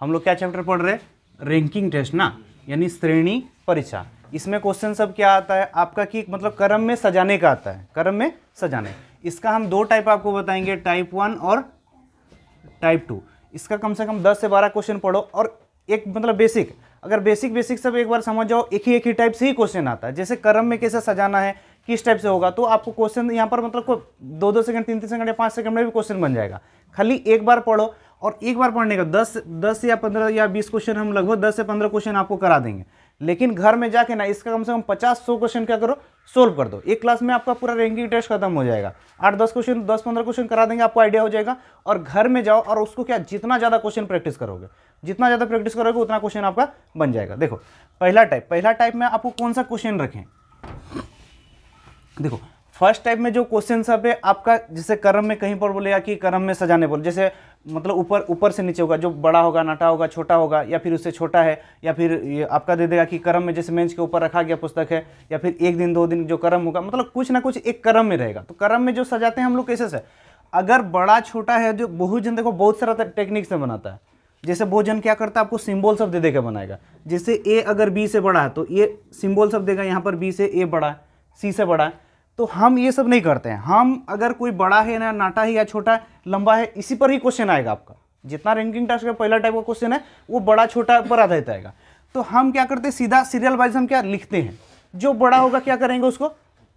हम लोग क्या चैप्टर पढ़ रहे रैंकिंग टेस्ट ना यानी श्रेणी परीक्षा इसमें क्वेश्चन सब क्या आता है आपका कि मतलब कर्म में सजाने का आता है कर्म में सजाने इसका हम दो टाइप आपको बताएंगे टाइप वन और टाइप टू इसका कम से कम दस से बारह क्वेश्चन पढ़ो और एक मतलब बेसिक अगर बेसिक बेसिक सब एक बार समझ जाओ एक ही एक ही टाइप से ही क्वेश्चन आता है जैसे कर्म में कैसे सजाना है किस टाइप से होगा तो आपको क्वेश्चन यहाँ पर मतलब दो दो सेकंड तीन तीन सेकंड या पाँच सेकंड में भी क्वेश्चन बन जाएगा खाली एक बार पढ़ो और एक बार पढ़ने का दस दस या पंद्रह या बीस क्वेश्चन हम लगभग दस से पंद्रह क्वेश्चन आपको करा देंगे लेकिन घर में जाके ना इसका कम से कम पचास सौ क्वेश्चन क्या करो सोल्व कर दो एक क्लास में आपका पूरा रैंकिंग टेस्ट खत्म हो जाएगा आठ दस क्वेश्चन दस पंद्रह क्वेश्चन करा देंगे आपको आइडिया हो जाएगा और घर में जाओ और उसको क्या जितना ज़्यादा क्वेश्चन प्रैक्टिस करोगे जितना ज़्यादा प्रैक्टिस करोगे उतना क्वेश्चन आपका बन जाएगा देखो पहला टाइप पहला टाइप में आपको कौन सा क्वेश्चन रखें देखो फर्स्ट टाइप में जो क्वेश्चन सब है आपका जैसे कर्म में कहीं पर बोले या कि कर्म में सजाने बोले जैसे मतलब ऊपर ऊपर से नीचे होगा जो बड़ा होगा नाटा होगा छोटा होगा या फिर उससे छोटा है या फिर आपका दे देगा कि कर्म में जैसे मेंज के ऊपर रखा गया पुस्तक है या फिर एक दिन दो दिन जो कर्म होगा मतलब कुछ ना कुछ एक कर्म में रहेगा तो कर्म में जो सजाते हैं हम लोग कैसे से अगर बड़ा छोटा है जो बहुजन देखो बहुत सारा टेक्निक से बनाता है जैसे बहुजन क्या करता है आपको सिम्बॉल सब दे देकर बनाएगा जैसे ए अगर बी से बड़ा है तो ये सिम्बॉल सब देगा यहाँ पर बी से ए बड़ा सी से बड़ा है तो हम ये सब नहीं करते हैं हम अगर कोई बड़ा है ना नाटा है या छोटा है लंबा है इसी पर ही क्वेश्चन आएगा आपका जितना रैंकिंग टास्क का पहला टाइप का क्वेश्चन है वो बड़ा छोटा पर आधारित आएगा तो हम क्या करते हैं सीधा सीरियल वाइज हम क्या लिखते हैं जो बड़ा होगा क्या करेंगे उसको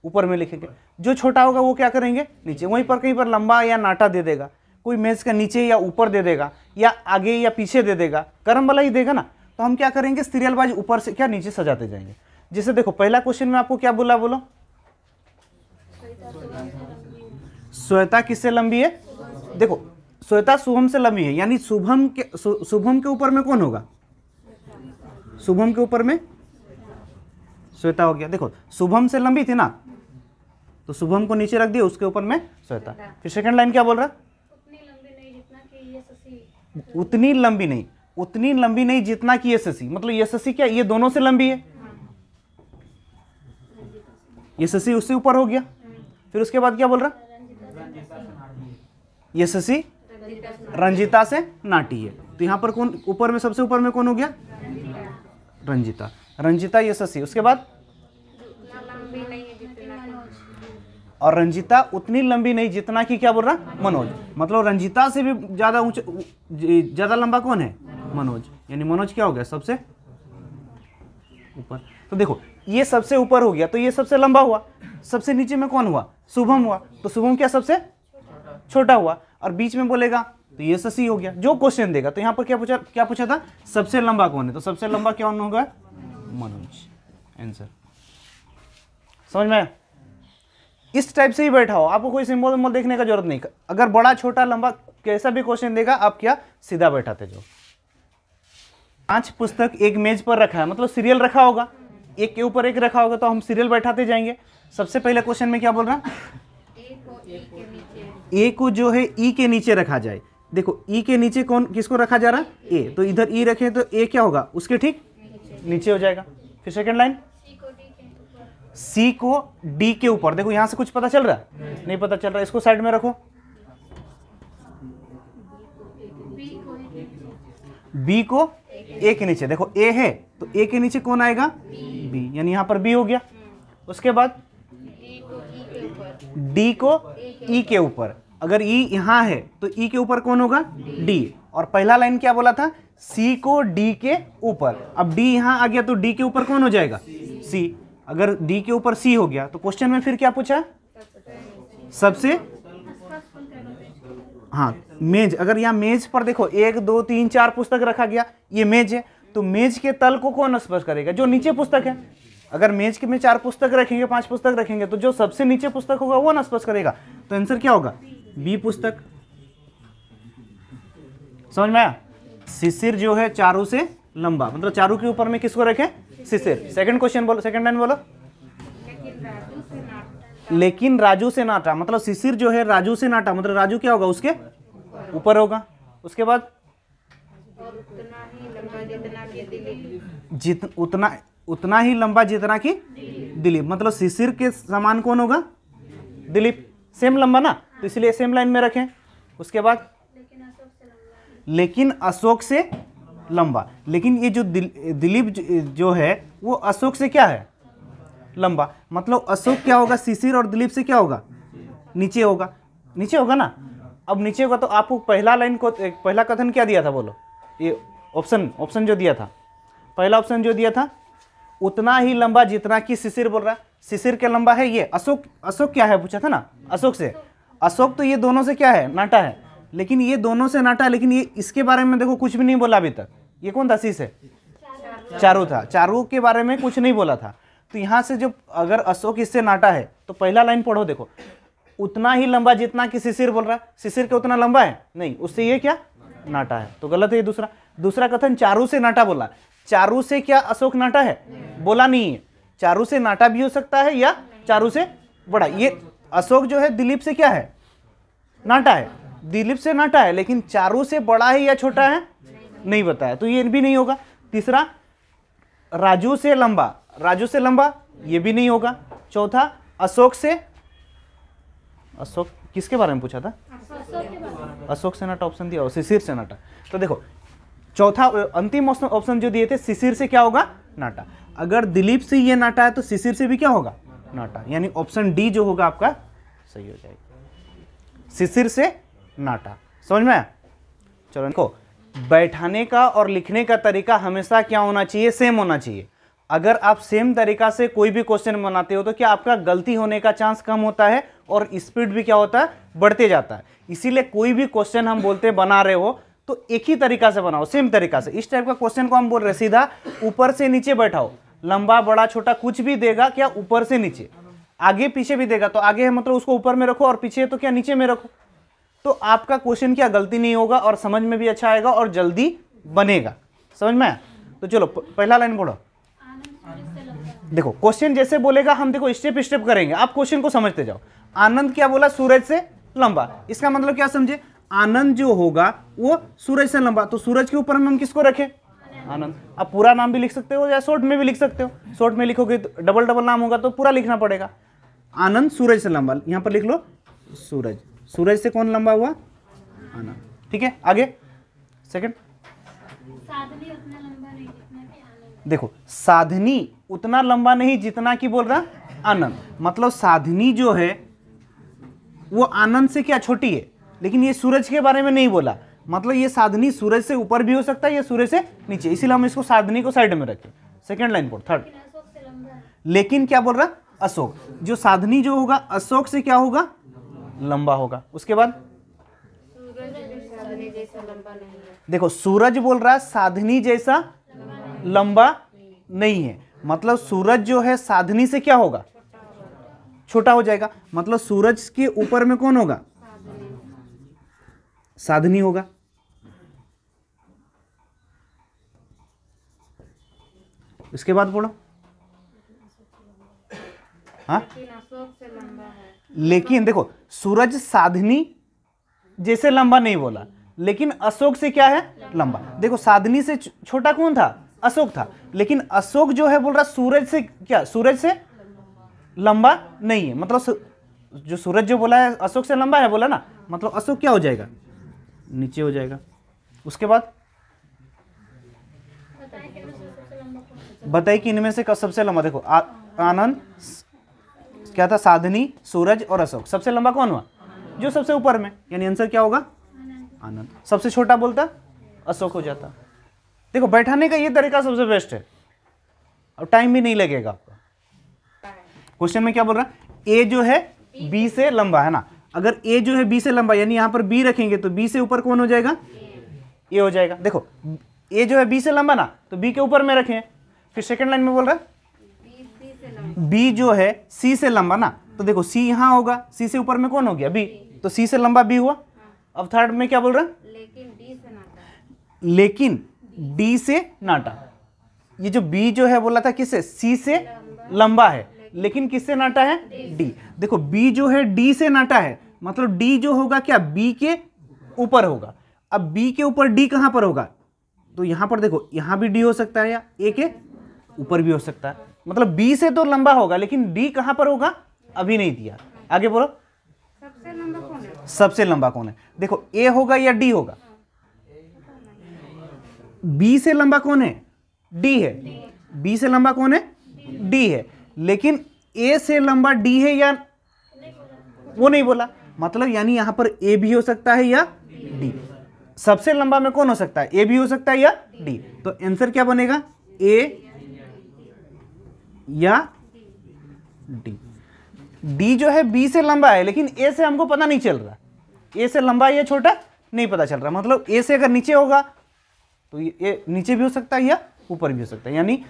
ऊपर में लिखेंगे जो छोटा होगा वो क्या करेंगे नीचे वहीं पर कहीं पर लंबा या नाटा दे देगा कोई मेज का नीचे या ऊपर दे देगा या आगे या पीछे दे देगा कर्म वाला ही देगा ना तो हम क्या करेंगे सीरियल वाइज ऊपर से क्या नीचे सजाते जाएंगे जैसे देखो पहला क्वेश्चन में आपको क्या बोला बोलो श्वेता किससे लंबी है देखो श्वेता शुभम से लंबी है यानी शुभम के शुभम के ऊपर में कौन होगा शुभम के ऊपर में श्वेता हो गया देखो शुभम से लंबी थी ना तो शुभम को नीचे रख दिया उसके ऊपर में श्वेता फिर सेकंड लाइन क्या बोल रहा उतनी लंबी नहीं उतनी लंबी नहीं जितना कि यशस्वी मतलब यशस्वी क्या ये दोनों से लंबी है यशस्वी उससे ऊपर हो गया फिर उसके बाद क्या बोल रहा ये शशि रंजिता से नाटी है तो यहाँ पर कौन ऊपर में सबसे ऊपर में कौन हो गया रंजिता रंजिता ये शशि उसके बाद और रंजिता उतनी लंबी नहीं जितना कि क्या बोल रहा मनोज मतलब रंजिता से भी ज़्यादा ऊंचा ज़्यादा लंबा कौन है मनोज यानी मनोज क्या हो गया सबसे ऊपर तो देखो ये सबसे ऊपर हो गया तो ये सबसे लंबा हुआ सबसे नीचे में कौन हुआ शुभम हुआ तो शुभम क्या सबसे छोटा हुआ और बीच में बोलेगा तो ये सी हो गया जो क्वेश्चन देगा तो यहाँ पर क्या पूछा क्या पूछा था सबसे लंबा कौन है तो सबसे लंबा कौन होगा मनोज एंसर समझ में इस टाइप से ही बैठा हो आपको कोई सिंबल सिंबल देखने का जरूरत नहीं अगर बड़ा छोटा लंबा कैसा भी क्वेश्चन देगा आप क्या सीधा बैठाते जो पांच पुस्तक एक मेज पर रखा है मतलब सीरियल रखा होगा एक के ऊपर एक रखा होगा तो हम सीरियल बैठाते जाएंगे सबसे पहले क्वेश्चन में क्या बोल रहा ए को जो है ई e के नीचे रखा जाए देखो ई e के नीचे कौन किसको रखा जा रहा ए तो इधर ई e रखे तो ए क्या होगा उसके ठीक नीचे हो जाएगा फिर सेकंड लाइन सी को डी के ऊपर देखो यहां से कुछ पता चल रहा है नहीं पता चल रहा इसको साइड में रखो बी को ए के नीचे देखो ए है तो ए के नीचे कौन आएगा बी यानी यहाँ पर बी हो गया उसके बाद डी को ई के ऊपर अगर ई e यहाँ है तो ई e के ऊपर कौन होगा डी और पहला लाइन क्या बोला था सी को डी के ऊपर अब डी यहाँ आ गया तो डी के ऊपर कौन हो जाएगा सी अगर डी के ऊपर सी हो गया तो क्वेश्चन में फिर क्या पूछा सबसे हाँ मेज अगर यहाँ मेज पर देखो एक दो तीन चार पुस्तक रखा गया ये मेज है तो मेज के तल को कौन स्पर्श करेगा जो नीचे पुस्तक है अगर मेज के में चार पुस्तक रखेंगे पांच पुस्तक रखेंगे तो जो सबसे नीचे पुस्तक होगा वो न स्पर्श करेगा तो आंसर क्या होगा बी पुस्तक समझ में आया शिशिर जो है चारों से लंबा मतलब चारों के ऊपर में किसको रखें शिशिर सेकंड क्वेश्चन बोलो सेकंड लाइन बोलो लेकिन राजू से नाटा मतलब शिशिर जो है राजू से नाटा मतलब राजू क्या होगा उसके ऊपर होगा उसके बाद जित उतना उतना ही लंबा जितना कि दिलीप मतलब शिशिर के समान कौन होगा दिलीप सेम लंबा ना तो इसलिए सेम लाइन में रखें उसके बाद लेकिन अशोक से लंबा लेकिन ये जो दिलीप जो है वो अशोक से क्या है लंबा मतलब अशोक क्या होगा शिशिर और दिलीप से क्या होगा नीचे होगा नीचे होगा ना अब नीचे होगा तो आपको पहला लाइन को पहला कथन क्या दिया था बोलो ये ऑप्शन ऑप्शन जो दिया था पहला ऑप्शन जो दिया था उतना ही लंबा जितना कि शिशिर बोल रहा शिशिर क्या लंबा है ये अशोक अशोक क्या है पूछा था ना अशोक से अशोक तो ये दोनों से क्या है नाटा है लेकिन ये दोनों से नाटा है लेकिन ये इसके बारे में देखो कुछ भी नहीं बोला अभी तक ये कौन था शीश है चारू था चारू के बारे में कुछ नहीं बोला था तो यहाँ से जो अगर अशोक इससे नाटा है तो पहला लाइन पढ़ो देखो उतना ही लंबा जितना कि शिशिर बोल रहा है शिशिर का उतना लंबा है नहीं उससे ये क्या नाटा है तो गलत है ये दूसरा दूसरा कथन चारू से नाटा बोला चारू से क्या अशोक नाटा है बोला नहीं है चारू से नाटा भी हो सकता है या चारू से बड़ा ये अशोक जो है दिलीप से क्या है नाटा है दिलीप से नाटा है लेकिन चारू से बड़ा है या छोटा है नहीं बताया तो ये भी नहीं होगा तीसरा राजू से लंबा राजू से लंबा ये भी नहीं होगा चौथा अशोक से अशोक किसके बारे में पूछा था अशोक से नाटा ऑप्शन दिया शिशिर से नाटा तो देखो चौथा अंतिम ऑप्शन जो दिए थे शिशिर से क्या होगा नाटा अगर दिलीप से ये नाटा है तो शिशिर से भी क्या होगा नाटा यानी ऑप्शन डी जो होगा आपका सही हो जाएगा शिशिर से नाटा समझ में चलो देखो बैठाने का और लिखने का तरीका हमेशा क्या होना चाहिए सेम होना चाहिए अगर आप सेम तरीका से कोई भी क्वेश्चन बनाते हो तो क्या आपका गलती होने का चांस कम होता है और स्पीड भी क्या होता है बढ़ते जाता है इसीलिए कोई भी क्वेश्चन हम बोलते बना रहे हो तो एक ही तरीका से बनाओ सेम तरीका से इस टाइप का क्वेश्चन को हम बोल रहे सीधा ऊपर से नीचे बैठाओ लंबा बड़ा छोटा कुछ भी देगा क्या ऊपर से नीचे आगे पीछे भी देगा तो आगे मतलब उसको ऊपर में रखो और पीछे तो क्या नीचे में रखो तो आपका क्वेश्चन क्या गलती नहीं होगा और समझ में भी अच्छा आएगा और जल्दी बनेगा समझ में तो चलो पहला लाइन बोलो देखो क्वेश्चन जैसे बोलेगा हम देखो स्टेप स्टेप करेंगे आप क्वेश्चन को समझते जाओ आनंद क्या बोला सूरज से लंबा इसका मतलब क्या समझे आनंद जो होगा वो सूरज से लंबा तो सूरज के ऊपर हम किसको रखें आनंद आप पूरा नाम भी लिख सकते हो या शॉर्ट में भी लिख सकते हो शॉर्ट में लिखोगे तो डबल डबल नाम होगा तो पूरा लिखना पड़ेगा आनंद सूरज से लंबा यहाँ पर लिख लो सूरज सूरज से कौन लंबा हुआ आनंद ठीक है आगे सेकेंड देखो साधनी उतना लंबा नहीं जितना कि बोल रहा आनंद मतलब साधनी जो है वो आनंद से क्या छोटी है लेकिन ये सूरज के बारे में नहीं बोला मतलब ये साधनी सूरज से ऊपर भी हो सकता है या सूरज से नीचे इसीलिए हम इसको साधनी को साइड में रखें सेकेंड लाइन पर थर्ड लेकिन क्या बोल रहा अशोक जो साधनी जो होगा अशोक से क्या होगा लंबा होगा उसके बाद देखो सूरज बोल रहा है साधनी जैसा लंबा नहीं है मतलब सूरज जो है साधनी से क्या होगा छोटा हो जाएगा मतलब सूरज के ऊपर में कौन होगा साधनी होगा इसके बाद बोलो हाँ लेकिन देखो सूरज साधनी जैसे लंबा नहीं बोला लेकिन अशोक से क्या है लंबा देखो साधनी से छोटा कौन था अशोक था लेकिन अशोक जो है बोल रहा सूरज से क्या सूरज से लंबा नहीं है मतलब जो सूरज जो बोला है अशोक से लंबा है बोला ना मतलब अशोक क्या हो जाएगा नीचे हो जाएगा उसके बाद बताइए कि इनमें से सबसे लंबा देखो आनंद क्या था साधनी सूरज और अशोक सबसे लंबा कौन हुआ जो सबसे ऊपर में यानी आंसर क्या होगा आनंद सबसे छोटा बोलता अशोक हो जाता देखो बैठाने का ये तरीका सबसे बेस्ट है और टाइम भी नहीं लगेगा आपका क्वेश्चन में क्या बोल रहा है ए जो है बी से लंबा है ना अगर ए जो है बी से लंबा यानी यहाँ पर बी रखेंगे तो बी से ऊपर कौन हो जाएगा ए हो जाएगा देखो ए जो है बी से लंबा ना तो बी के ऊपर में रखें फिर सेकेंड लाइन में बोल रहा है बी जो है सी से लंबा ना तो देखो सी यहाँ होगा सी से ऊपर में कौन हो गया बी तो सी से लंबा बी हुआ अब थर्ड में क्या बोल रहा है लेकिन डी से नाटा ये जो बी जो है बोला था किससे सी से लंबा है लेकिन किससे नाटा है डी देखो बी जो है डी से नाटा है मतलब डी जो होगा क्या बी के ऊपर होगा अब बी के ऊपर डी कहां पर होगा तो यहां पर देखो यहां भी डी हो सकता है या ए के ऊपर भी हो सकता है मतलब बी से तो लंबा होगा लेकिन डी कहां पर होगा अभी नहीं दिया आगे बोलो सबसे लंबा कौन है सबसे लंबा कौन है देखो ए होगा या डी होगा बी से लंबा कौन है डी है बी से लंबा कौन है डी है लेकिन ए से लंबा डी है या वो नहीं बोला मतलब यानी यहां पर ए भी हो सकता है या डी सबसे लंबा में कौन हो सकता है ए भी हो सकता है या डी तो आंसर क्या बनेगा ए या डी डी जो है बी से लंबा है लेकिन ए से हमको पता नहीं चल रहा ए से लंबा या छोटा नहीं पता चल रहा मतलब ए से अगर नीचे होगा तो ये नीचे भी हो सकता है या ऊपर भी हो सकता है यानी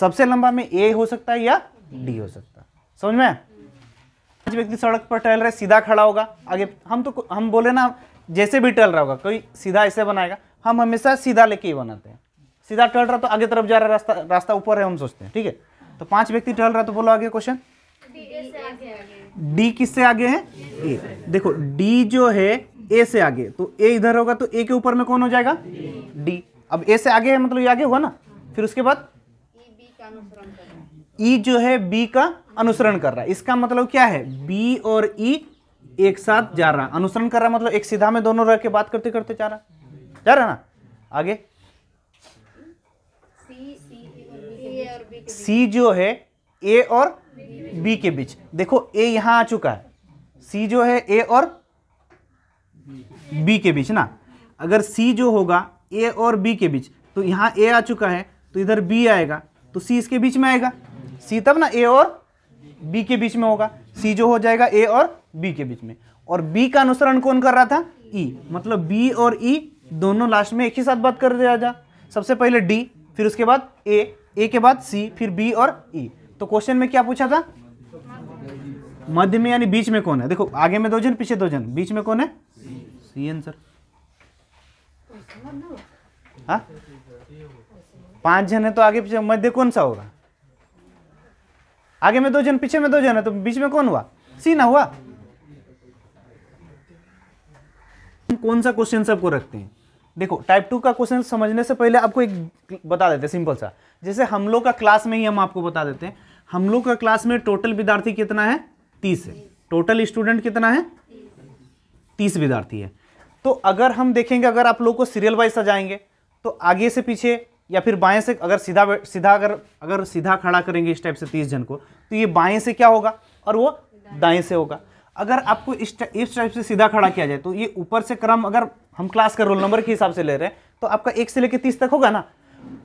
सबसे लंबा में ए हो सकता है या डी हो सकता है समझ में व्यक्ति सड़क पर टहल रहा है सीधा खड़ा होगा आगे हम तो हम बोले ना जैसे भी टहल रहा होगा कोई सीधा ऐसे बनाएगा हम हमेशा सीधा लेके ही बनाते हैं सीधा टहल रहा तो आगे तरफ जा रहा रास्ता रास्ता ऊपर है हम सोचते हैं ठीक है तो पांच व्यक्ति टहल रहा तो बोलो आगे क्वेश्चन डी किससे आगे है ए देखो डी जो है ए से आगे तो ए इधर होगा तो ए के ऊपर में कौन हो जाएगा डी अब ए से आगे है मतलब ये आगे हुआ ना फिर उसके बाद ई e जो है बी का अनुसरण कर रहा है इसका मतलब क्या है बी और ई e एक साथ जा रहा है अनुसरण कर रहा मतलब एक सीधा में दोनों रह के बात करते करते जा रहा जा रहा ना आगे सी जो है ए और बी के बीच देखो ए यहां आ चुका है सी जो है ए और बी के बीच ना अगर सी जो होगा ए और बी के बीच तो यहां ए आ चुका है तो इधर बी आएगा तो सी इसके बीच में आएगा सी तब ना ए और बी के बीच में होगा सी जो हो जाएगा ए और बी के बीच में और बी का अनुसरण कौन कर रहा था ई e. मतलब बी और ई e, दोनों लास्ट में एक ही साथ बात कर दिया जा सबसे पहले डी फिर उसके बाद ए ए के बाद सी फिर बी और ई e. तो क्वेश्चन में क्या पूछा था मध्य में यानी बीच में कौन है देखो आगे में दो जन पीछे दो जन बीच में कौन है सी आंसर हाँ पांच जन है तो आगे पीछे मध्य कौन सा होगा आगे में दो जन पीछे में दो जन है तो बीच में कौन हुआ सी ना हुआ कौन सा क्वेश्चन सबको रखते हैं देखो टाइप टू का क्वेश्चन समझने से पहले आपको एक बता देते हैं सिंपल सा जैसे हम लोग का क्लास में ही हम आपको बता देते हैं हम लोग का क्लास में टोटल विद्यार्थी कितना है तीस है टोटल स्टूडेंट कितना है तीस विद्यार्थी है तो अगर हम देखेंगे अगर आप लोग को सीरियल वाइज सजाएंगे तो आगे से पीछे या फिर बाएं से अगर सीधा सीधा अगर अगर सीधा खड़ा करेंगे इस टाइप से तीस जन को तो ये बाएं से क्या होगा और वो दाएं से होगा अगर आपको इस इस टाइप से सीधा खड़ा किया जाए तो ये ऊपर से क्रम अगर हम क्लास का रोल नंबर के हिसाब से ले रहे हैं तो आपका एक से लेकर तीस तक होगा ना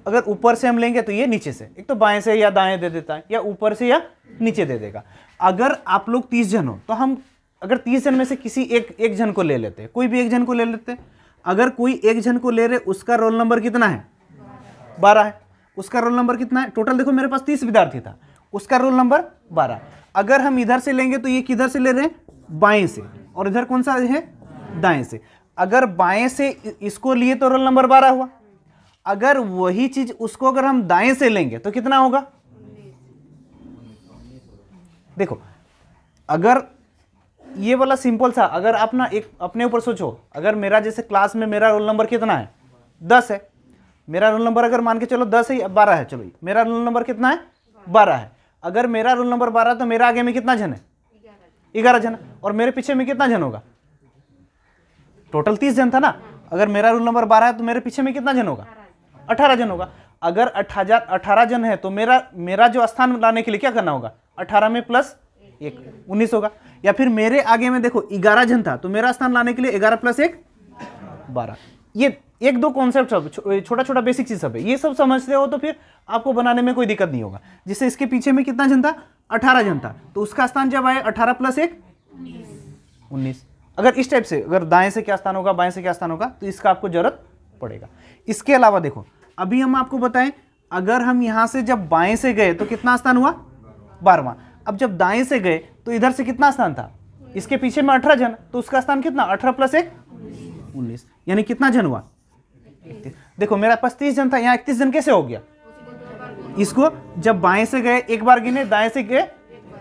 अगर ऊपर से हम लेंगे तो ये नीचे से एक तो बाएं से या दाएं दे देता है या ऊपर से या नीचे दे देगा अगर आप लोग तीस जन हो तो हम अगर तीस जन में से किसी एक एक जन को ले लेते हैं कोई भी एक जन को ले लेते हैं अगर कोई एक जन को ले रहे उसका रोल नंबर कितना है बारह है उसका रोल नंबर कितना है टोटल देखो मेरे पास तीस विद्यार्थी था उसका रोल नंबर बारह अगर हम इधर से लेंगे तो ये किधर से ले रहे हैं बाएं से और इधर कौन सा है दाएं से अगर बाएं से इसको लिए तो रोल नंबर बारह हुआ अगर वही चीज उसको अगर हम दाएं से लेंगे तो कितना होगा देखो अगर ये वाला सिंपल सा अगर आप ना एक अपने ऊपर सोचो अगर मेरा जैसे क्लास में मेरा रोल नंबर कितना है दस है मेरा रोल नंबर अगर मान के चलो दस है बारह है चलो मेरा रोल नंबर कितना है बारह है अगर मेरा रोल नंबर बारह तो मेरा आगे में कितना जन है ग्यारह जन और मेरे पीछे में कितना जन होगा टोटल तीस जन था ना अगर मेरा रोल नंबर बारह है तो मेरे पीछे में कितना जन होगा अठारह जन होगा अगर अठारह अठारह जन है तो मेरा मेरा जो स्थान लाने के लिए क्या करना होगा अठारह में प्लस एक उन्नीस होगा या फिर मेरे आगे में देखो ग्यारह जन था तो मेरा स्थान लाने के लिए ग्यारह प्लस एक बारह ये एक दो कॉन्सेप्ट सब छोटा छोटा बेसिक चीज़ सब है ये सब समझते हो तो फिर आपको बनाने में कोई दिक्कत नहीं होगा जिससे इसके पीछे में कितना जनता अठारह जनता तो उसका स्थान जब आए अठारह प्लस एक उन्नीस अगर इस टाइप से अगर दाएं से क्या स्थान होगा बाएं से क्या स्थान होगा तो इसका आपको जरूरत पड़ेगा इसके अलावा देखो अभी हम आपको बताएं अगर हम यहां से जब बाएं से गए तो कितना स्थान हुआ बारवा अब जब दाएं से गए तो इधर से कितना स्थान था इसके पीछे में अठारह जन तो उसका स्थान कितना अठारह प्लस एक उन्नीस यानी कितना जन हुआ देखो मेरा पास तीस जन था यहाँ इकतीस जन कैसे हो गया इसको जब बाएं से गए एक बार गिने दाएं से गए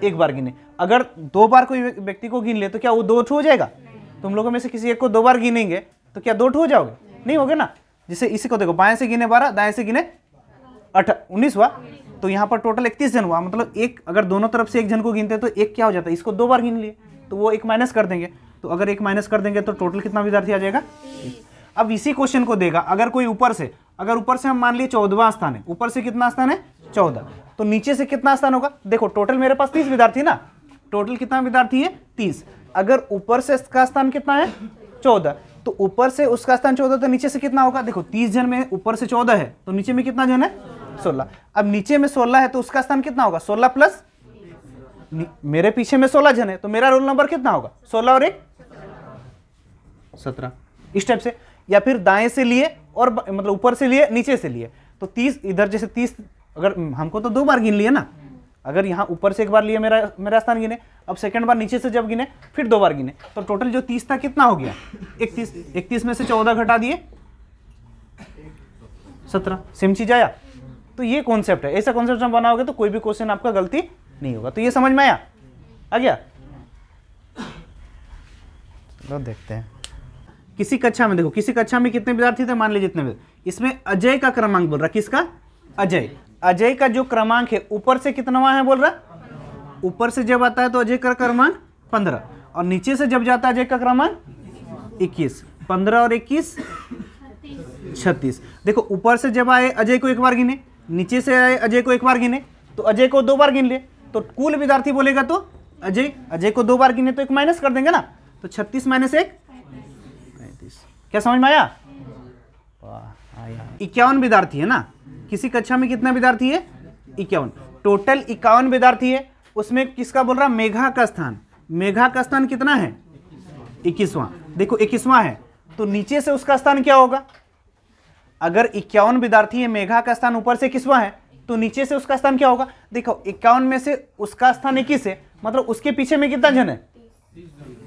एक बार गिने अगर दो बार कोई व्यक्ति को गिन ले तो क्या वो दो ठू हो जाएगा तुम लोगों में से किसी एक को दो बार गिनेंगे तो क्या दो ठू हो जाओगे नहीं होगे ना जैसे इसी को देखो बाएं से गिने बारह दाएं से गिने अठ उन्नीस हुआ तो यहाँ पर टोटल इकतीस जन हुआ मतलब एक अगर दोनों तरफ से एक जन को गिनते तो एक क्या हो जाता है इसको दो बार गिन लिए तो वो एक माइनस कर देंगे तो अगर एक माइनस कर देंगे तो टोटल कितना विद्यार्थी आ जाएगा अब इसी क्वेश्चन को देगा अगर कोई ऊपर से अगर ऊपर से हम मान लिए चौदवा स्थान है ऊपर से कितना स्थान है चौदह तो नीचे से कितना स्थान होगा देखो टोटल मेरे पास तीस विद्यार्थी ना टोटल कितना विद्यार्थी है तीस अगर ऊपर से इसका स्थान कितना है चौदह तो ऊपर से उसका स्थान चौदह तो नीचे से कितना होगा देखो तीस जन में ऊपर से चौदह है तो नीचे में कितना जन है सोलह अब नीचे में सोलह है तो उसका स्थान कितना होगा सोलह प्लस मेरे पीछे में सोलह जन है तो मेरा रोल नंबर कितना होगा सोलह और एक सत्रह इस टाइप से या फिर दाएं से लिए और मतलब ऊपर से लिए नीचे से लिए तो तीस इधर जैसे तीस अगर हमको तो दो बार गिन लिए ना अगर यहाँ ऊपर से एक बार लिए मेरा मेरा स्थान गिने अब सेकंड बार नीचे से जब गिने फिर दो बार गिने तो टोटल जो तीस था कितना हो गया इकतीस इकतीस में से चौदह घटा दिए सत्रह सेम चीज आया तो ये कॉन्सेप्ट है ऐसा कॉन्सेप्ट जब बनाओगे तो कोई भी क्वेश्चन आपका गलती नहीं होगा तो ये समझ में आया आ गया चलो देखते हैं किसी कक्षा में देखो किसी कक्षा में कितने विद्यार्थी थे मान लीजिए जितने इसमें अजय का क्रमांक बोल रहा किसका अजय अजय का जो क्रमांक है ऊपर से कितना है बोल रहा ऊपर से जब आता है तो अजय का क्रमांक पंद्रह और नीचे से जब जाता है अजय का क्रमांक इक्कीस पंद्रह और इक्कीस छत्तीस देखो ऊपर से जब आए अजय को एक बार गिने नीचे से आए अजय को एक बार गिने तो अजय को दो बार गिन ले तो कुल विद्यार्थी बोलेगा तो अजय अजय को दो बार गिने तो एक माइनस कर देंगे ना तो छत्तीस माइनस एक क्या समझ में आया इक्यावन विद्यार्थी है ना किसी कक्षा में कितना विद्यार्थी है इक्यावन टोटल इक्यावन विद्यार्थी है उसमें किसका बोल रहा मेघा का स्थान मेघा का स्थान कितना है इक्कीसवां देखो इक्कीसवां है तो नीचे से उसका स्थान क्या होगा अगर इक्यावन विद्यार्थी है मेघा का स्थान ऊपर से इक्कीसवां है तो नीचे से उसका स्थान क्या होगा देखो इक्यावन में से उसका स्थान इक्कीस है मतलब उसके पीछे में कितना जन है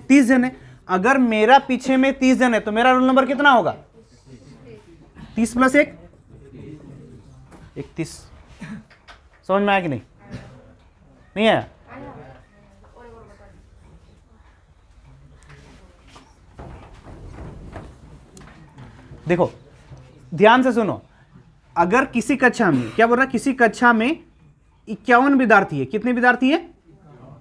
तीस जन है अगर मेरा पीछे में तीस जन है तो मेरा रोल नंबर कितना होगा तीस प्लस एक इकतीस समझ में आया कि नहीं नहीं है देखो ध्यान से सुनो अगर किसी कक्षा में क्या बोल रहा किसी कक्षा में इक्यावन विद्यार्थी है कितने विद्यार्थी है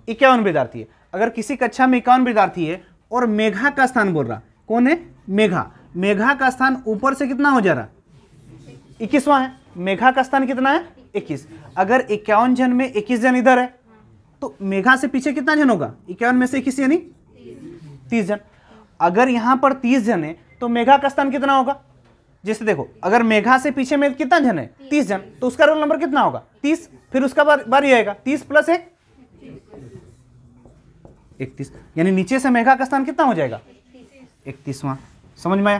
इक्यावन विद्यार्थी है अगर किसी कक्षा में इक्यावन विद्यार्थी है और मेघा का स्थान बोल रहा कौन है मेघा मेघा का स्थान ऊपर से कितना हो जा रहा इक्कीसवा है मेघा का स्थान कितना है इक्कीस अगर इक्यावन जन में इक्कीस जन इधर है तो मेघा से पीछे कितना जन होगा इक्यावन में से इक्कीस यानी तीस जन अगर यहां पर तीस जन है तो मेघा का स्थान कितना होगा जैसे देखो अगर मेघा से पीछे में कितना जन है तीस जन तो उसका रोल नंबर कितना होगा तीस फिर उसका बार बारी आएगा तीस प्लस एक इकतीस यानी नीचे से मेघा का स्थान कितना हो जाएगा इकतीसवां समझ में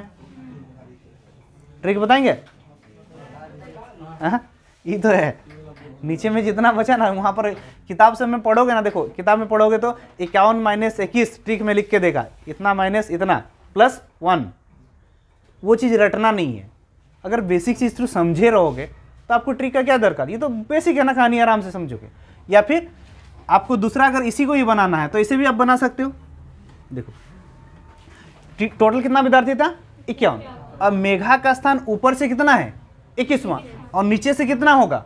ट्रिक बताएंगे ये तो है नीचे में जितना बचा ना वहाँ पर किताब से मैं पढ़ोगे ना देखो किताब में पढ़ोगे तो इक्यावन माइनस इक्कीस ट्रिक में लिख के देगा इतना माइनस इतना प्लस वन वो चीज़ रटना नहीं है अगर बेसिक चीज़ तो समझे रहोगे तो आपको ट्रिक का क्या दरकार ये तो बेसिक है ना कहानी आराम से समझोगे या फिर आपको दूसरा अगर इसी को ही बनाना है तो इसे भी आप बना सकते हो देखो टोटल कितना विद्यार्थी था इक्यावन अब मेघा का स्थान ऊपर से कितना है इक्कीसवा और नीचे से कितना होगा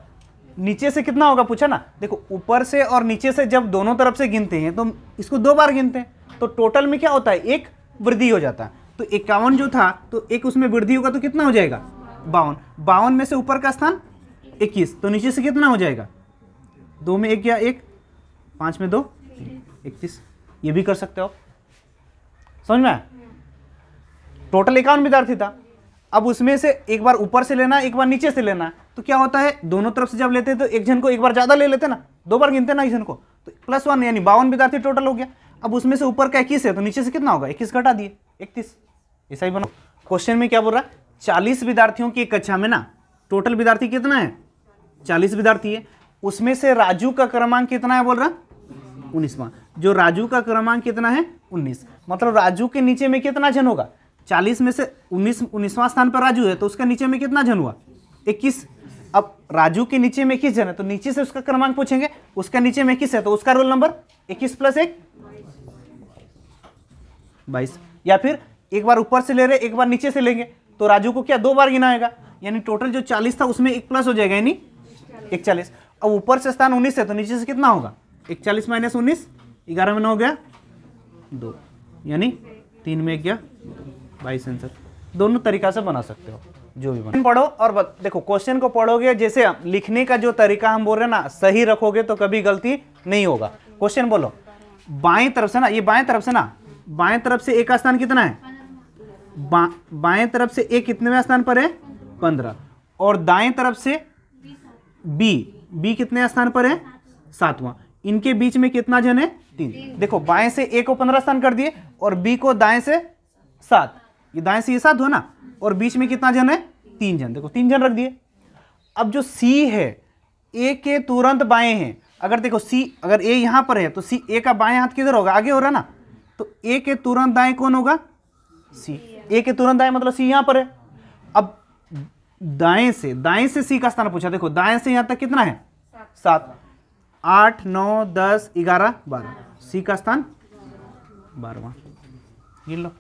नीचे से कितना होगा पूछा ना देखो ऊपर से और नीचे से जब दोनों तरफ से गिनते हैं तो इसको दो बार गिनते हैं तो टोटल में क्या होता है एक वृद्धि हो जाता है तो इक्यावन जो था तो एक उसमें वृद्धि होगा तो कितना हो जाएगा बावन बावन में से ऊपर का स्थान इक्कीस तो नीचे से कितना हो जाएगा दो में एक या एक पाँच में दो इकतीस ये भी कर सकते हो समझ में टोटल इक्यावन विद्यार्थी था अब उसमें से एक बार ऊपर से लेना एक बार नीचे से लेना तो क्या होता है दोनों तरफ से जब लेते हैं तो एक जन को एक बार ज़्यादा ले लेते ना दो बार गिनते ना एक जन को तो प्लस वन यानी बावन विद्यार्थी टोटल हो गया अब उसमें से ऊपर का इक्कीस है तो नीचे से कितना होगा इक्कीस घटा दिए इकतीस ऐसा ही बनो क्वेश्चन में क्या बोल रहा है चालीस विद्यार्थियों की एक कक्षा में ना टोटल विद्यार्थी कितना है चालीस विद्यार्थी है उसमें से राजू का क्रमांक कितना है बोल रहा उन्नीसवा जो राजू का क्रमांक कितना है उन्नीस मतलब राजू के नीचे में कितना जन होगा चालीस में से उन्नीस उन्नीसवां स्थान पर राजू है तो उसके नीचे में कितना जन हुआ इक्कीस अब राजू के नीचे में किस जन है तो नीचे से उसका क्रमांक पूछेंगे उसका नीचे में किस है तो उसका रोल नंबर इक्कीस प्लस एक बाईस या फिर एक बार ऊपर से ले रहे एक बार नीचे से लेंगे तो राजू को क्या दो बार गिनाएगा यानी टोटल जो चालीस था उसमें एक प्लस हो जाएगा यानी एक चालीस अब ऊपर से स्थान उन्नीस है तो नीचे से कितना होगा इकचालीस माइनस उन्नीस ग्यारह में नौ हो गया दो यानी तीन में क्या बाईस आंसर दोनों तरीका से बना सकते हो जो भी बना पढ़ो और बत, देखो क्वेश्चन को पढ़ोगे जैसे लिखने का जो तरीका हम बोल रहे हैं ना सही रखोगे तो कभी गलती नहीं होगा क्वेश्चन बोलो बाएं तरफ से ना ये बाएं तरफ से ना बाएं तरफ से एक स्थान कितना है बा, बाएं तरफ से एक कितने स्थान पर है पंद्रह और दाएं तरफ से बी बी कितने स्थान पर है सातवां इनके बीच में कितना जन है तीन देखो बाएं से ए को पंद्रह स्थान कर दिए और बी को दाएं से सात ये दाएं से ये सात हो ना और बीच में कितना जन है तीन जन देखो तीन जन रख दिए अब जो सी है ए के तुरंत बाएं हैं अगर देखो सी अगर ए यहाँ पर है तो सी ए का बाएं हाथ किधर होगा आगे हो रहा ना तो ए के तुरंत दाएं कौन होगा सी ए के तुरंत दाएं मतलब सी यहाँ पर है अब दाएं से दाएं से सी का स्थान पूछा देखो दाएं से यहाँ तक कितना है सात आठ नौ दस ग्यारह बारह सी का स्थान बारवा गिन लो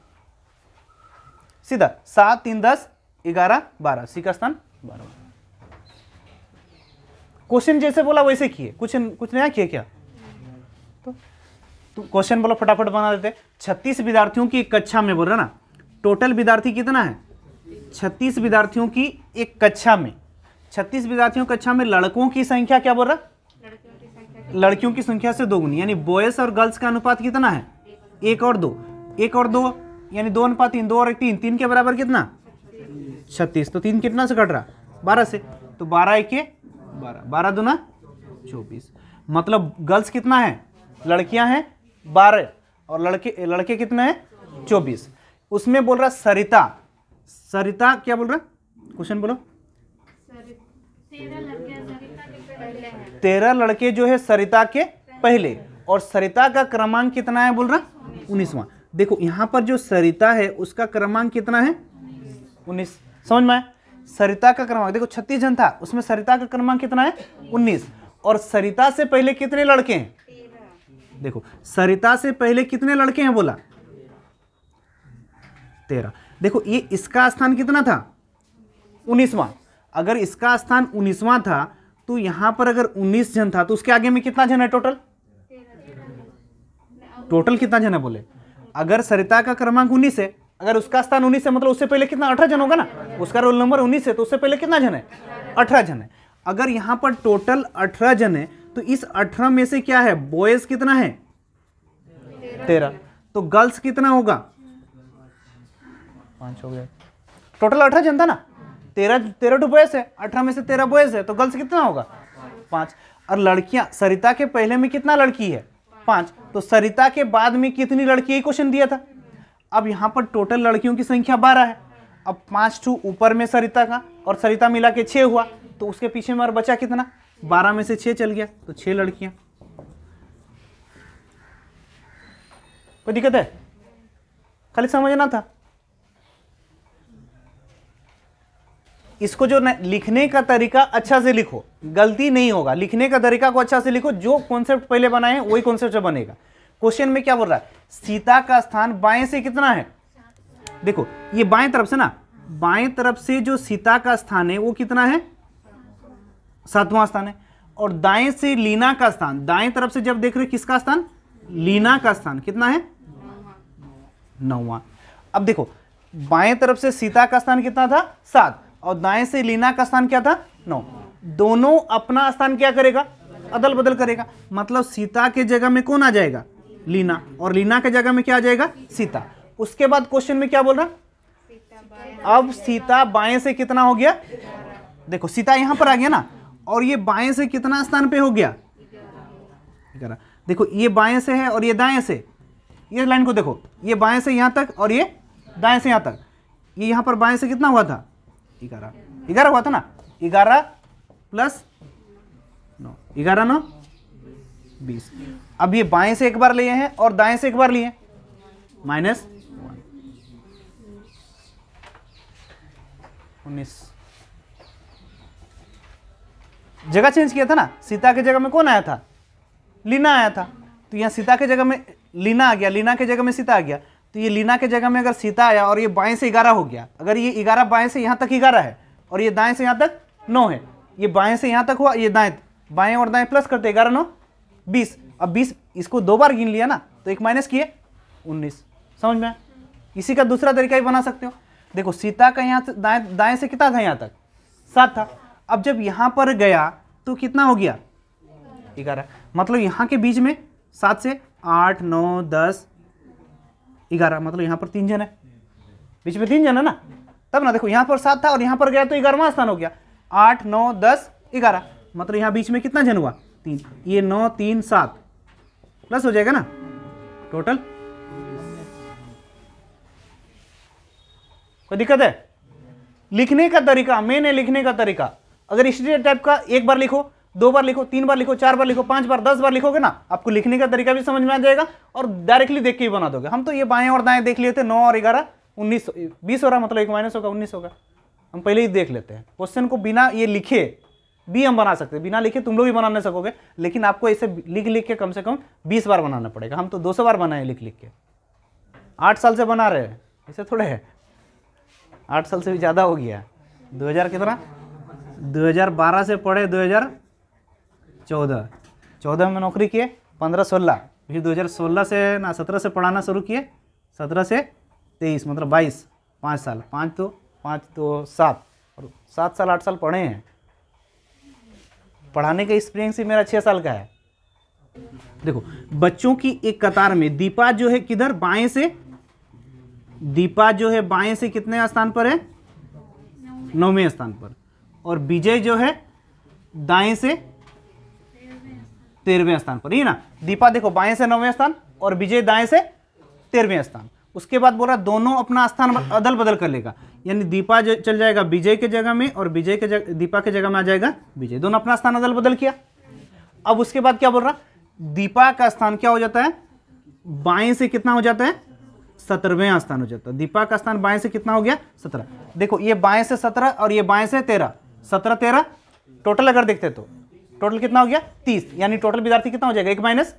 सीधा सात तीन दस ग्यारह बारह सी का स्थान बारहवा क्वेश्चन जैसे बोला वैसे किए कुछ कुछ नया किए क्या तो क्वेश्चन तो बोलो फटाफट बना देते छत्तीस विद्यार्थियों की कक्षा में बोल रहे ना टोटल विद्यार्थी कितना है छत्तीस विद्यार्थियों की एक कक्षा में छत्तीस विद्यार्थियों कक्षा में लड़कों की संख्या क्या बोल रहा लड़कियों की संख्या से दोगुनी यानी बॉयज और गर्ल्स का अनुपात कितना है एक और दो एक और दो यानी दो अनुपात तीन दो और एक तीन तीन के बराबर कितना छत्तीस तो तीन कितना से कट रहा बारह से तो बारह एक बारह बारह दो ना चौबीस मतलब गर्ल्स कितना है लड़कियां हैं बारह और लड़के लड़के कितने हैं चौबीस उसमें बोल रहा सरिता सरिता क्या बोल रहा क्वेश्चन बोलो तेरह लड़के जो है सरिता के पहले और सरिता का क्रमांक कितना है बोल रहा उन्नीसवा देखो यहाँ पर जो सरिता है उसका क्रमांक कितना है उन्नीस समझ में सरिता का क्रमांक देखो छत्तीस जन था उसमें सरिता का क्रमांक कितना है उन्नीस और सरिता से पहले कितने लड़के हैं देखो सरिता से पहले कितने लड़के हैं बोला तेरह देखो ये इसका स्थान कितना था उन्नीसवां अगर इसका स्थान उन्नीसवां था तो यहां पर अगर 19 जन था तो उसके आगे में कितना जन है टोटल टोटल कितना जन है बोले अगर सरिता का क्रमांक उन्नीस है अगर उसका स्थान उन्नीस है मतलब उससे पहले कितना अठारह जन होगा ना उसका रोल नंबर उन्नीस है तो उससे पहले कितना जन है अठारह जन है अगर यहां पर टोटल अठारह जन है तो इस अठारह में से क्या है बॉयज कितना है तेरह तो गर्ल्स कितना होगा पांच हो गया टोटल अठारह जन था ना तेरह तेरह टू बॉयस है अठारह में से तेरह बॉयज है तो गर्ल्स कितना होगा पाँच और लड़कियां सरिता के पहले में कितना लड़की है पाँच तो सरिता के बाद में कितनी लड़की है क्वेश्चन दिया था अब यहाँ पर टोटल लड़कियों की संख्या बारह है अब पाँच टू ऊपर में सरिता का और सरिता मिला के छः हुआ तो उसके पीछे में और बचा कितना बारह में से छः चल गया तो छः लड़कियाँ कोई दिक्कत है खाली समझना था इसको जो लिखने का तरीका अच्छा से लिखो गलती नहीं होगा लिखने का तरीका को अच्छा से लिखो जो कॉन्सेप्ट पहले बनाए हैं वही कॉन्सेप्ट बनेगा क्वेश्चन में क्या बोल रहा है सीता का स्थान बाएं से कितना है देखो ये बाएं तरफ से ना बाएं तरफ से जो सीता का स्थान है वो कितना है सातवां स्थान है और दाएं से लीना का स्थान दाएं तरफ से जब देख रहे किसका स्थान लीना का स्थान कितना है नौवा अब देखो बाएं तरफ से सीता का स्थान कितना था सात और दाएं से लीना का स्थान क्या था नौ दोनों अपना स्थान क्या करेगा अदल बदल करेगा मतलब सीता के जगह में कौन आ जाएगा लीना और लीना के जगह में क्या आ जाएगा सीता उसके बाद क्वेश्चन में क्या बोल रहा अब सीता बाएं से कितना हो गया देखो सीता यहां पर आ गया ना और ये बाएं से कितना स्थान पे हो गया देखो ये बाएं से है और ये दाएं से ये लाइन को देखो ये बाएं से यहां तक और ये दाएं से यहां तक ये यहां पर बाएं से कितना हुआ था ग्यारह ग्यारह हुआ था तो ना ग्यारह प्लस नौ ग्यारह नौ बीस अब ये बाएं से एक बार लिए हैं और दाएं से एक बार लिए माइनस वन उन्नीस जगह चेंज किया था ना सीता के जगह में कौन आया था लीना आया था तो यहां सीता के जगह में लीना आ गया लीना के जगह में सीता आ गया तो ये लीना के जगह में अगर सीता आया और ये बाएं से ग्यारह हो गया अगर ये ग्यारह बाएं से यहाँ तक ग्यारह है और ये दाएं से यहाँ तक नौ है ये बाएं से यहाँ तक हुआ ये दाएं बाएं और दाएं प्लस करते ग्यारह नौ बीस अब बीस इसको दो बार गिन लिया ना तो एक माइनस किए उन्नीस समझ में इसी का दूसरा तरीका भी बना सकते हो देखो सीता का यहाँ दाएं दाएं से कितना था यहाँ तक सात था अब जब यहाँ पर गया तो कितना हो गया ग्यारह मतलब यहाँ के बीच में सात से आठ नौ दस ग्यारह मतलब यहाँ पर तीन जन है बीच में तीन जन है ना तब ना देखो यहाँ पर सात था और यहाँ पर गया तो ग्यारहवा स्थान हो गया आठ नौ दस ग्यारह मतलब यहाँ बीच में कितना जन हुआ तीन ये नौ तीन सात प्लस हो जाएगा ना टोटल कोई दिक्कत है लिखने का तरीका मेन है लिखने का तरीका अगर स्टेट टाइप का एक बार लिखो दो बार लिखो तीन बार लिखो चार बार लिखो पांच बार दस बार लिखोगे ना आपको लिखने का तरीका भी समझ में आ जाएगा और डायरेक्टली देख के ही बना दोगे हम तो ये बाएं और दाएं देख लिए थे नौ और ग्यारह उन्नीस बीस हो रहा मतलब एक माइनस होगा उन्नीस होगा हम पहले ही देख लेते हैं क्वेश्चन को बिना ये लिखे भी हम बना सकते हैं बिना लिखे तुम लोग भी बनाने सकोगे लेकिन आपको ऐसे लिख लिख के कम से कम बीस बार बनाना पड़ेगा हम तो दो सौ बार बनाए लिख लिख के आठ साल से बना रहे हैं ऐसे थोड़े है आठ साल से भी ज़्यादा हो गया दो हज़ार कितना 2012 से पढ़े चौदह चौदह में नौकरी किए पंद्रह सोलह फिर दो हजार सोलह से ना सत्रह से पढ़ाना शुरू किए सत्रह से तेईस मतलब बाईस पाँच साल पाँच तो पाँच तो सात और सात साल आठ साल पढ़े हैं पढ़ाने का एक्सपीरियंस ही मेरा छः साल का है देखो बच्चों की एक कतार में दीपा जो है किधर बाएं से दीपा जो है बाएं से कितने स्थान पर है नौवें स्थान पर और विजय जो है दाएं से तेरहवें स्थान पर ही ना दीपा देखो बाएं से नौवें स्थान और विजय दाएं से तेरहवें स्थान उसके बाद बोला दोनों अपना स्थान अदल बदल कर लेगा यानी दीपा चल जाएगा विजय के जगह में और विजय के जगह दीपा के जगह में आ जाएगा विजय दोनों अपना स्थान अदल बदल किया अब उसके बाद क्या बोल रहा दीपा का स्थान क्या हो जाता है बाएं से कितना हो जाता है सत्रहवें स्थान हो जाता है दीपा का स्थान बाएं से कितना हो गया सत्रह देखो ये बाएं से सत्रह और ये बाएं से तेरह सत्रह तेरह टोटल अगर देखते तो टोटल कितना हो गया तीस यानी टोटल विद्यार्थी कितना हो जाएगा एक माइनस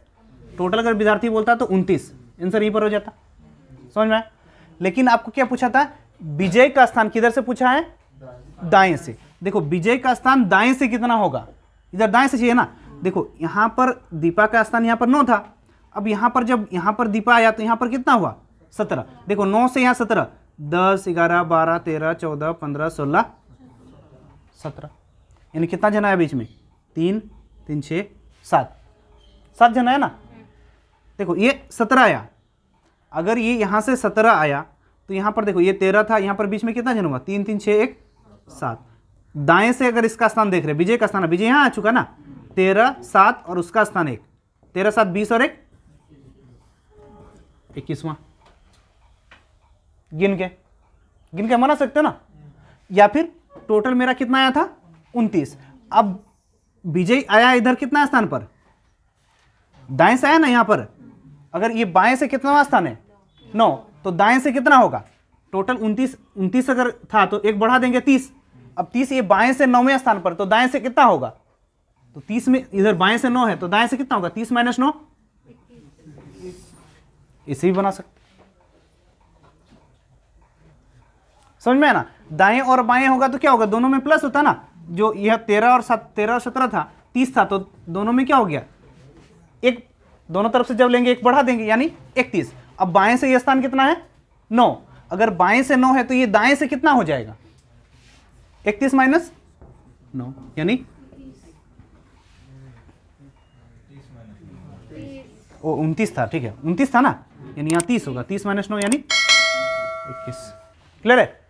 टोटल अगर विद्यार्थी बोलता तो उनतीस आंसर यहीं पर हो जाता समझ में लेकिन आपको क्या पूछा था विजय का स्थान किधर से पूछा है दाएं से देखो विजय का स्थान दाएं से कितना होगा इधर दाएं से चाहिए ना देखो यहाँ पर दीपा का स्थान यहाँ पर नौ था अब यहाँ पर जब यहाँ पर दीपा आया तो यहाँ पर कितना हुआ सत्रह देखो नौ से यहाँ सत्रह दस ग्यारह बारह तेरह चौदह पंद्रह सोलह सत्रह यानी कितना जना है बीच में तीन तीन छः सात सात जन आया ना देखो ये सत्रह आया अगर ये यहाँ से सत्रह आया तो यहाँ पर देखो ये तेरह था यहाँ पर बीच में कितना जन हुआ तीन तीन छः एक सात दाएं से अगर इसका स्थान देख रहे विजय का स्थान विजय यहाँ आ चुका ना तेरह सात और उसका स्थान एक तेरह सात बीस और एक इक्कीसवा गिन के गिन के मना सकते ना या फिर टोटल मेरा कितना आया था उनतीस अब विजय आया इधर कितना स्थान पर दाएं से आया ना यहां पर अगर ये बाएं से कितना स्थान है नौ तो दाएं से कितना होगा टोटल उनतीस उनतीस अगर था तो एक बढ़ा देंगे तीस अब तीस ये बाएं से नौवें स्थान पर तो दाएं से कितना होगा तो तीस में इधर बाएं से नौ है तो दाएं से कितना होगा तीस माइनस नौ इसे भी बना सकते समझ में आया ना दाएं और बाएं होगा तो क्या होगा दोनों में प्लस होता ना जो यह तेरह और सात तेरह और सत्रह था तीस था तो दोनों में क्या हो गया एक दोनों तरफ से जब लेंगे एक बढ़ा देंगे यानी इकतीस अब बाएं से यह स्थान कितना है नौ अगर बाएं से नौ है तो ये दाएं से कितना हो जाएगा इकतीस माइनस नौ यानी ओ उनतीस था ठीक है उनतीस था ना यानी यहाँ तीस होगा तीस माइनस नौ यानी इक्कीस क्लियर है